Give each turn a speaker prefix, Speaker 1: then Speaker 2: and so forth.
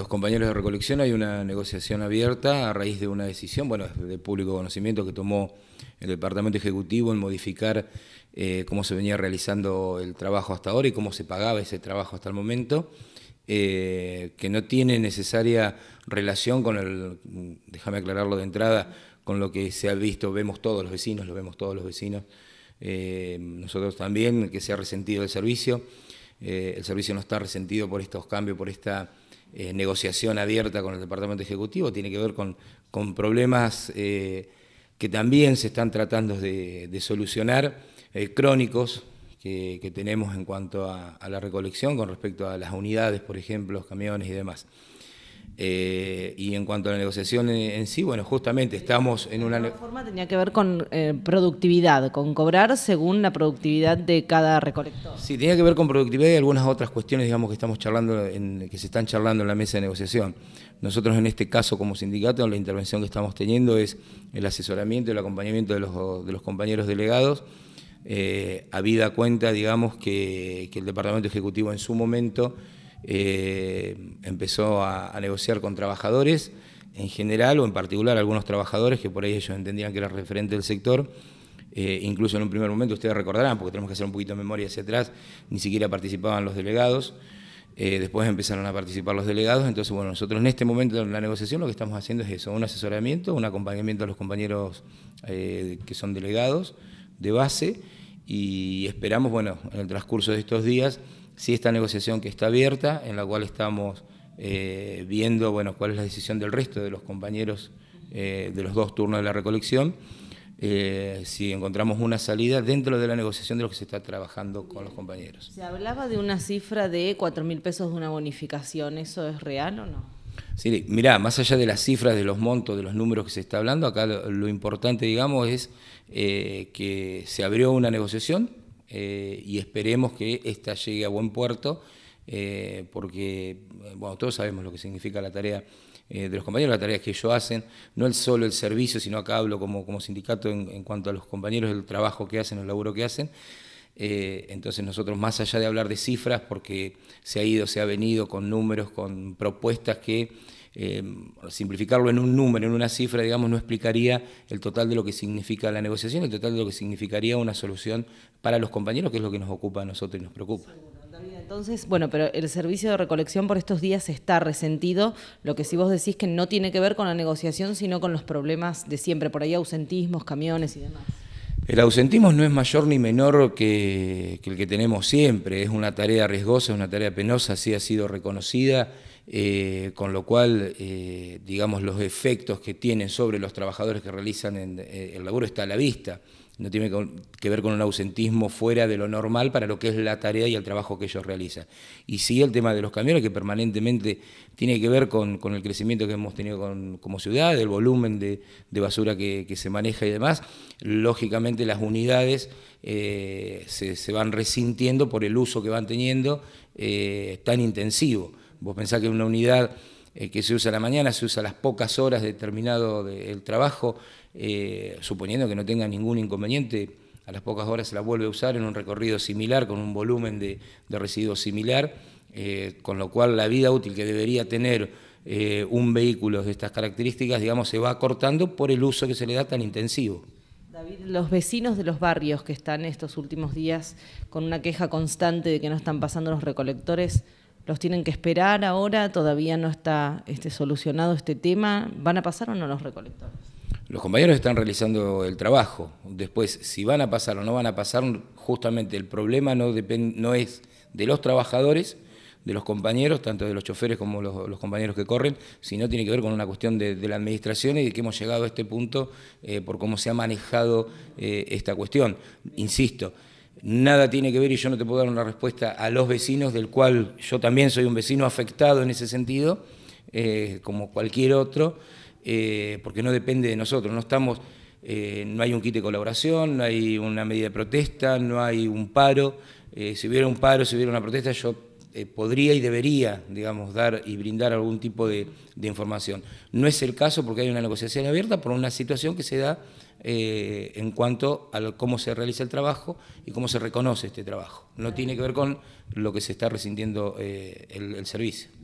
Speaker 1: los compañeros de recolección hay una negociación abierta a raíz de una decisión, bueno, de público conocimiento que tomó el Departamento Ejecutivo en modificar eh, cómo se venía realizando el trabajo hasta ahora y cómo se pagaba ese trabajo hasta el momento. Eh, que no tiene necesaria relación con el, déjame aclararlo de entrada, con lo que se ha visto, vemos todos los vecinos, lo vemos todos los vecinos, eh, nosotros también, que se ha resentido el servicio, el servicio no está resentido por estos cambios, por esta eh, negociación abierta con el Departamento Ejecutivo, tiene que ver con, problemas eh, que también se están tratando de, solucionar, eh, crónicos que, tenemos en cuanto a, a la recolección con respecto a las unidades, por ejemplo, camiones y demás. Eh, y en cuanto a la negociación en, sí, bueno, justamente estamos en una... La forma
Speaker 2: tenía que ver con eh, productividad, con cobrar según la productividad de cada recolector.
Speaker 1: Sí, tenía que ver con productividad y algunas otras cuestiones, digamos, que estamos charlando, que se están charlando en la mesa de negociación. Nosotros en este caso como sindicato, la intervención que estamos teniendo es el asesoramiento, el acompañamiento de los, compañeros delegados, eh, habida cuenta, digamos, que el Departamento Ejecutivo en su momento eh, empezó a, negociar con trabajadores en general o en particular algunos trabajadores que por ahí ellos entendían que era referente del sector. Eh, incluso en un primer momento, ustedes recordarán, porque tenemos que hacer un poquito de memoria hacia atrás, ni siquiera participaban los delegados. Eh, después empezaron a participar los delegados, entonces bueno, nosotros en este momento en la negociación lo que estamos haciendo es eso, un asesoramiento, un acompañamiento a los compañeros que son delegados de base y esperamos, bueno, en el transcurso de estos días si esta negociación que está abierta, en la cual estamos eh, viendo bueno, cuál es la decisión del resto de los compañeros eh, de los dos turnos de la recolección, eh, si encontramos una salida dentro de la negociación de lo que se está trabajando con los compañeros.
Speaker 2: Se hablaba de una cifra de 4.000 mil pesos de una bonificación, ¿eso es real o no?
Speaker 1: Sí, mirá, más allá de las cifras, de los montos, de los números que se está hablando, acá lo, lo importante, digamos, es que se abrió una negociación, eh, y esperemos que esta llegue a buen puerto, eh, porque eh, bueno, todos sabemos lo que significa la tarea de los compañeros, la tarea que ellos hacen, no es solo el servicio, sino acá hablo como, como sindicato en, cuanto a los compañeros, el trabajo que hacen, el laburo que hacen. entonces nosotros, más allá de hablar de cifras, porque se ha ido, se ha venido con números, con propuestas que eh, simplificarlo en un número, en una cifra, digamos, no explicaría el total de lo que significa la negociación, el total de lo que significaría una solución para los compañeros, que es lo que nos ocupa a nosotros y nos preocupa.
Speaker 2: Entonces, bueno, pero el servicio de recolección por estos días está resentido, lo que si vos decís que no tiene que ver con la negociación, sino con los problemas de siempre, por ahí ausentismos, camiones y demás.
Speaker 1: El ausentismo no es mayor ni menor que, que, el que tenemos siempre, es una tarea riesgosa, es una tarea penosa, así ha sido reconocida eh, con lo cual, eh, digamos, los efectos que tienen sobre los trabajadores que realizan eh, el laburo está a la vista. No tiene que ver con un ausentismo fuera de lo normal para lo que es la tarea y el trabajo que ellos realizan. Y sí el tema de los camiones, que permanentemente tiene que ver con, el crecimiento que hemos tenido como ciudad, el volumen de, basura que, se maneja y demás. Lógicamente las unidades se, van resintiendo por el uso que van teniendo tan intensivo. Vos pensás que una unidad eh, que se usa la mañana se usa a las pocas horas de terminado el trabajo, eh, suponiendo que no tenga ningún inconveniente, a las pocas horas se la vuelve a usar en un recorrido similar, con un volumen de, residuos similar, eh, con lo cual la vida útil que debería tener un vehículo de estas características, digamos, se va acortando por el uso que se le da tan intensivo.
Speaker 2: David, los vecinos de los barrios que están estos últimos días con una queja constante de que no están pasando los recolectores, los tienen que esperar ahora, todavía no está este, solucionado este tema. ¿Van a pasar o no los recolectores?
Speaker 1: Los compañeros están realizando el trabajo. Después, si van a pasar o no van a pasar, justamente el problema no, es de los trabajadores, de los compañeros, tanto de los choferes como los, los compañeros que corren, sino tiene que ver con una cuestión de, la administración y de que hemos llegado a este punto eh, por cómo se ha manejado eh, esta cuestión. Insisto, nada tiene que ver y yo no te puedo dar una respuesta a los vecinos, del cual yo también soy un vecino afectado en ese sentido, eh, como cualquier otro, eh, porque no depende de nosotros, no estamos, eh, no hay un kit de colaboración, no hay una medida de protesta, no hay un paro, si hubiera un paro, si hubiera una protesta, yo eh, podría y debería, digamos, dar y brindar algún tipo de, información. No es el caso porque hay una negociación abierta por una situación que se da eh, en cuanto a cómo se realiza el trabajo y cómo se reconoce este trabajo. No tiene que ver con lo que se está resintiendo eh, el servicio.